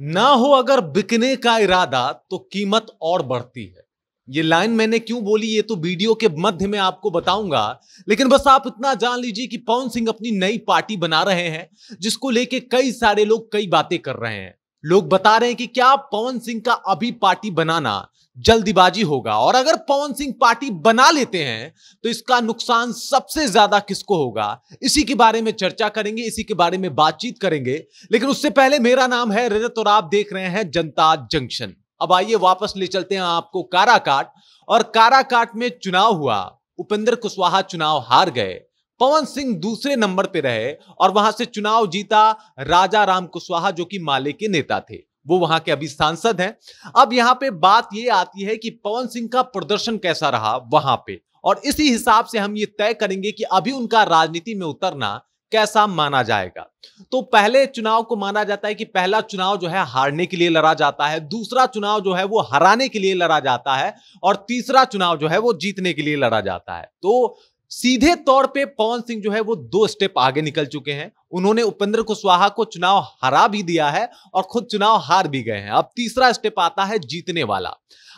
ना हो अगर बिकने का इरादा तो कीमत और बढ़ती है ये लाइन मैंने क्यों बोली ये तो वीडियो के मध्य में आपको बताऊंगा लेकिन बस आप इतना जान लीजिए कि पवन सिंह अपनी नई पार्टी बना रहे हैं जिसको लेके कई सारे लोग कई बातें कर रहे हैं लोग बता रहे हैं कि क्या पवन सिंह का अभी पार्टी बनाना जल्दीबाजी होगा और अगर पवन सिंह पार्टी बना लेते हैं तो इसका नुकसान सबसे ज्यादा किसको होगा इसी के बारे में चर्चा करेंगे इसी के बारे में बातचीत करेंगे लेकिन उससे पहले मेरा नाम है रजत और आप देख रहे हैं जनता जंक्शन अब आइए वापस ले चलते हैं आपको काराकाट और काराकाट में चुनाव हुआ उपेंद्र कुशवाहा चुनाव हार गए पवन सिंह दूसरे नंबर पे रहे और वहां से चुनाव जीता राजा राम कुशवाहा जो कि माले के नेता थे वो वहां के अभी सांसद हैं अब यहां पे बात ये आती है कि पवन सिंह का प्रदर्शन कैसा रहा वहां पे और इसी हिसाब से हम ये तय करेंगे कि अभी उनका राजनीति में उतरना कैसा माना जाएगा तो पहले चुनाव को माना जाता है कि पहला चुनाव जो है हारने के लिए लड़ा जाता है दूसरा चुनाव जो है वो हराने के लिए लड़ा जाता है और तीसरा चुनाव जो है वो जीतने के लिए लड़ा जाता है तो सीधे तौर पे पवन सिंह जो है वो दो स्टेप आगे निकल चुके हैं उन्होंने उपेंद्र कुशवाहा को चुनाव हरा भी दिया है और खुद चुनाव हार भी गए हैं अब तीसरा स्टेप आता है जीतने वाला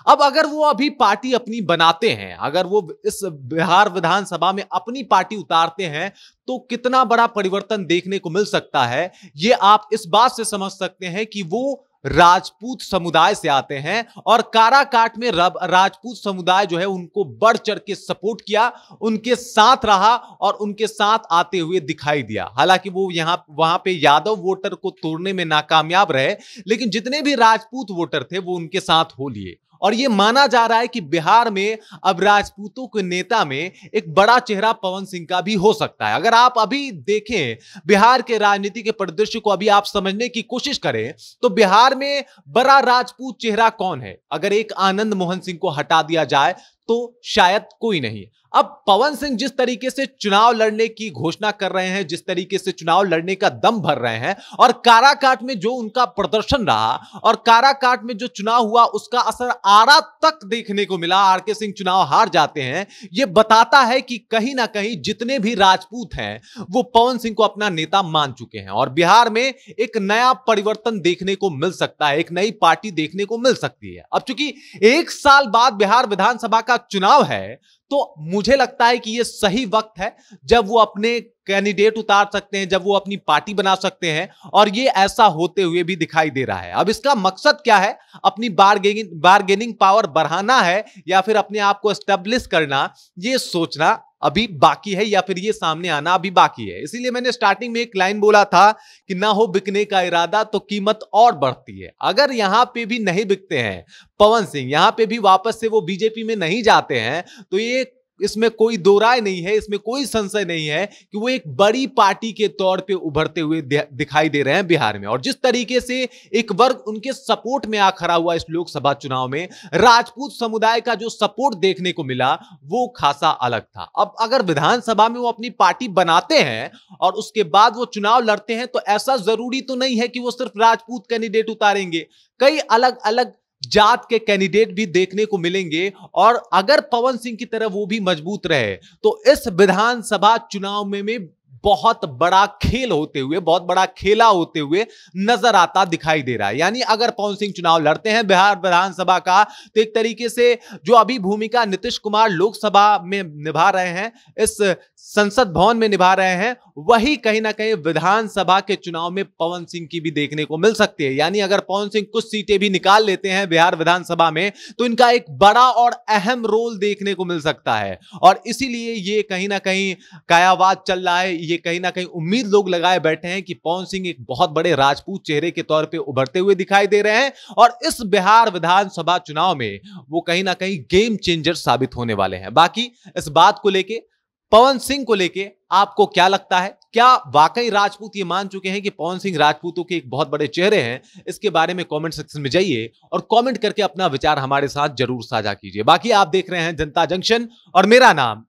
अब अगर वो अभी पार्टी अपनी बनाते हैं अगर वो इस बिहार विधानसभा में अपनी पार्टी उतारते हैं तो कितना बड़ा परिवर्तन देखने को मिल सकता है ये आप इस बात से समझ सकते हैं कि वो राजपूत समुदाय से आते हैं और काराकाट में रब राजपूत समुदाय जो है उनको बढ़ चढ़ के सपोर्ट किया उनके साथ रहा और उनके साथ आते हुए दिखाई दिया हालांकि वो यहाँ वहां पे यादव वोटर को तोड़ने में नाकामयाब रहे लेकिन जितने भी राजपूत वोटर थे वो उनके साथ हो लिए और ये माना जा रहा है कि बिहार में अब राजपूतों के नेता में एक बड़ा चेहरा पवन सिंह का भी हो सकता है अगर आप अभी देखें बिहार के राजनीति के परिदृश्य को अभी आप समझने की कोशिश करें तो बिहार में बड़ा राजपूत चेहरा कौन है अगर एक आनंद मोहन सिंह को हटा दिया जाए तो शायद कोई नहीं अब पवन सिंह जिस तरीके से चुनाव लड़ने की घोषणा कर रहे हैं जिस तरीके से चुनाव लड़ने का दम भर रहे हैं और काराकाट में जो उनका प्रदर्शन रहा और काराकाट में जो चुनाव हुआ उसका असर आरा तक देखने को मिला आर के सिंह चुनाव हार जाते हैं यह बताता है कि कहीं ना कहीं जितने भी राजपूत हैं वो पवन सिंह को अपना नेता मान चुके हैं और बिहार में एक नया परिवर्तन देखने को मिल सकता है एक नई पार्टी देखने को मिल सकती है अब चूंकि एक साल बाद बिहार विधानसभा का का चुनाव है तो मुझे लगता है कि ये सही वक्त है जब वो अपने कैंडिडेट उतार सकते हैं जब वो अपनी पार्टी बना सकते हैं और ये ऐसा होते हुए भी दिखाई दे रहा है अब इसका मकसद क्या है अपनी बारगेनिंग बारगेनिंग पावर बढ़ाना है या फिर अपने आप को स्टेब्लिश करना ये सोचना अभी बाकी है या फिर ये सामने आना अभी बाकी है इसीलिए मैंने स्टार्टिंग में एक लाइन बोला था कि ना हो बिकने का इरादा तो कीमत और बढ़ती है अगर यहां पे भी नहीं बिकते हैं पवन सिंह यहां पे भी वापस से वो बीजेपी में नहीं जाते हैं तो ये इसमें कोई दो राय नहीं है इसमें कोई संशय नहीं है कि वो एक बड़ी पार्टी के तौर पे उभरते हुए दिखाई दे रहे हैं बिहार में और जिस तरीके से एक वर्ग उनके सपोर्ट में आ खड़ा हुआ इस लोकसभा चुनाव में राजपूत समुदाय का जो सपोर्ट देखने को मिला वो खासा अलग था अब अगर विधानसभा में वो अपनी पार्टी बनाते हैं और उसके बाद वो चुनाव लड़ते हैं तो ऐसा जरूरी तो नहीं है कि वो सिर्फ राजपूत कैंडिडेट उतारेंगे कई अलग अलग जात के कैंडिडेट भी देखने को मिलेंगे और अगर पवन सिंह की तरह वो भी मजबूत रहे तो इस विधानसभा चुनाव में, में बहुत बड़ा खेल होते हुए बहुत बड़ा खेला होते हुए नजर आता दिखाई दे रहा है यानी अगर पवन सिंह चुनाव लड़ते हैं बिहार विधानसभा का तो एक तरीके से जो अभी भूमिका नीतीश कुमार लोकसभा में निभा रहे हैं इस संसद भवन में निभा रहे हैं वही कहीं ना कहीं विधानसभा के चुनाव में पवन सिंह की भी देखने को मिल सकती है यानी अगर पवन सिंह कुछ सीटें भी निकाल लेते हैं बिहार विधानसभा में तो इनका एक बड़ा और अहम रोल देखने को मिल सकता है और इसीलिए ये कहीं ना कहीं कायावाद चल रहा है ये कहीं ना कहीं उम्मीद लोग लगाए बैठे हैं कि पवन सिंह एक बहुत बड़े राजपूत चेहरे के तौर पर उभरते हुए दिखाई दे रहे हैं और इस बिहार विधानसभा चुनाव में वो कहीं ना कहीं गेम चेंजर साबित होने वाले हैं बाकी इस बात को लेकर पवन सिंह को लेके आपको क्या लगता है क्या वाकई राजपूत ये मान चुके हैं कि पवन सिंह राजपूतों के एक बहुत बड़े चेहरे हैं इसके बारे में कमेंट सेक्शन में जाइए और कमेंट करके अपना विचार हमारे साथ जरूर साझा कीजिए बाकी आप देख रहे हैं जनता जंक्शन और मेरा नाम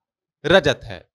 रजत है